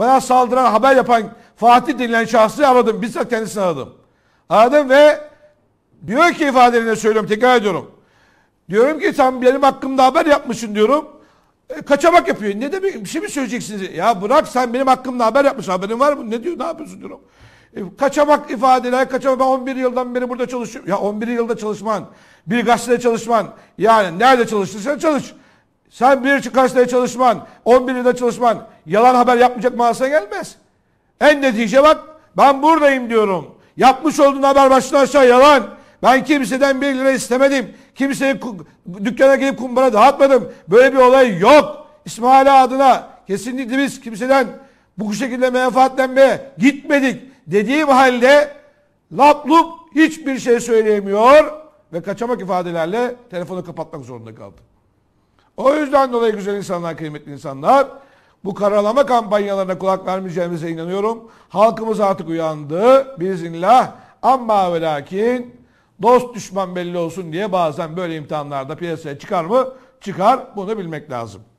Bana saldıran, haber yapan Fatih denilen şahsı aradım. Bizzat kendisini aradım. Aradım ve diyor ki ifadelerine söylüyorum, tekrar ediyorum. Diyorum ki sen benim hakkımda haber yapmışsın diyorum. E, kaçamak yapıyor. Ne demek bir şey mi söyleyeceksiniz? Ya bırak sen benim hakkımda haber yapmışsın. Haberin var mı? Ne diyor? Ne yapıyorsun diyorum. E, kaçamak ifadeler, kaçamak. Ben 11 yıldan beri burada çalışıyorum. Ya 11 yılda çalışman, bir gazetede çalışman. Yani nerede çalışırsan çalış. Sen bir gazeteye çalışman, 11'inde çalışman yalan haber yapmayacak mağaza gelmez. En netice bak ben buradayım diyorum. Yapmış olduğun haber baştan aşağı yalan. Ben kimseden bir lira istemedim. Kimseye dükkana gelip kumbara dağıtmadım. Böyle bir olay yok. İsmail adına kesinlikle biz kimseden bu şekilde menfaatlenmeye gitmedik dediğim halde laplup hiçbir şey söyleyemiyor ve kaçamak ifadelerle telefonu kapatmak zorunda kaldı. O yüzden dolayı güzel insanlar, kıymetli insanlar bu karalama kampanyalarına kulak vermeyeceğimize inanıyorum. Halkımız artık uyandı. Biiznillah. Amma ve lakin dost düşman belli olsun diye bazen böyle imtihanlarda piyasaya çıkar mı? Çıkar. Bunu bilmek lazım.